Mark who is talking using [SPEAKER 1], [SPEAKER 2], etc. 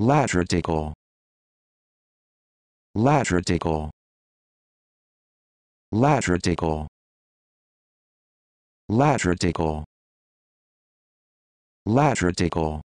[SPEAKER 1] Latritical. Latritical. Latritical. Latritical. Latritical.